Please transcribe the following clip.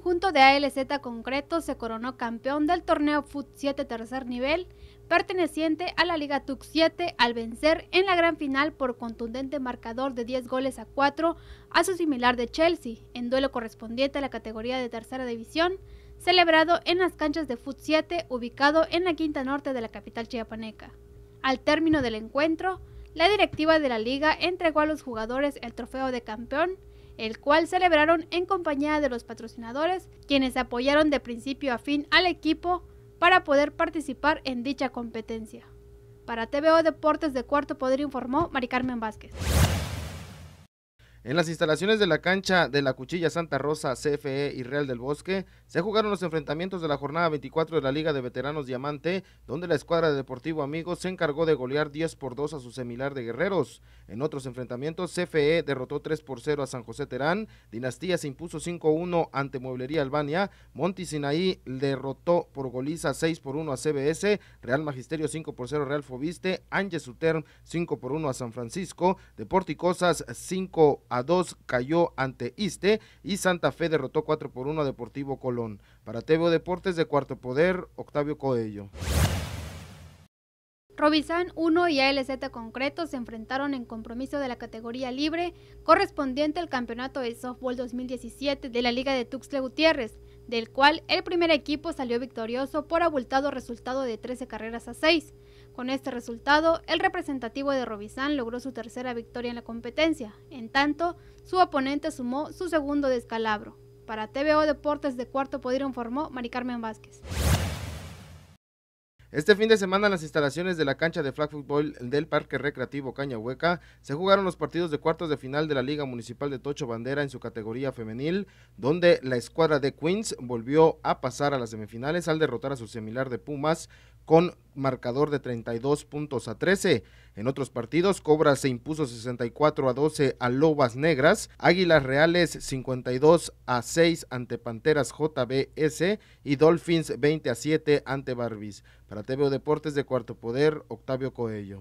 conjunto de ALZ Concreto se coronó campeón del torneo FUT 7 tercer nivel, perteneciente a la Liga TUC 7, al vencer en la gran final por contundente marcador de 10 goles a 4 a su similar de Chelsea, en duelo correspondiente a la categoría de tercera división, celebrado en las canchas de FUT 7, ubicado en la quinta norte de la capital chiapaneca. Al término del encuentro, la directiva de la liga entregó a los jugadores el trofeo de campeón, el cual celebraron en compañía de los patrocinadores, quienes apoyaron de principio a fin al equipo para poder participar en dicha competencia. Para TVO Deportes de Cuarto Poder informó Mari Carmen Vázquez. En las instalaciones de la cancha de la Cuchilla Santa Rosa, CFE y Real del Bosque, se jugaron los enfrentamientos de la jornada 24 de la Liga de Veteranos Diamante, donde la escuadra de Deportivo Amigos se encargó de golear 10 por 2 a su similar de Guerreros. En otros enfrentamientos, CFE derrotó 3 por 0 a San José Terán, Dinastía se impuso 5-1 ante Mueblería Albania, Monti Sinaí derrotó por goliza 6 por 1 a CBS, Real Magisterio 5 por 0 a Real Fobiste, Ángel Suterm 5 por 1 a San Francisco, Deporticosas 5 a a 2 cayó ante Iste y Santa Fe derrotó 4 por 1 a Deportivo Colón. Para TVO Deportes de Cuarto Poder, Octavio Coello. Robizán 1 y ALZ Concreto se enfrentaron en compromiso de la categoría libre correspondiente al campeonato de softball 2017 de la Liga de Tuxtla Gutiérrez del cual el primer equipo salió victorioso por abultado resultado de 13 carreras a 6. Con este resultado, el representativo de Robizán logró su tercera victoria en la competencia, en tanto, su oponente sumó su segundo descalabro. Para TVO Deportes de Cuarto Poder informó Mari Carmen Vázquez. Este fin de semana en las instalaciones de la cancha de flag football del Parque Recreativo Caña Hueca se jugaron los partidos de cuartos de final de la Liga Municipal de Tocho Bandera en su categoría femenil, donde la escuadra de Queens volvió a pasar a las semifinales al derrotar a su similar de Pumas con marcador de 32 puntos a 13. En otros partidos, Cobra se impuso 64 a 12 a Lobas Negras, Águilas Reales 52 a 6 ante Panteras JBS y Dolphins 20 a 7 ante Barbies. Para TVO Deportes de Cuarto Poder, Octavio Coello.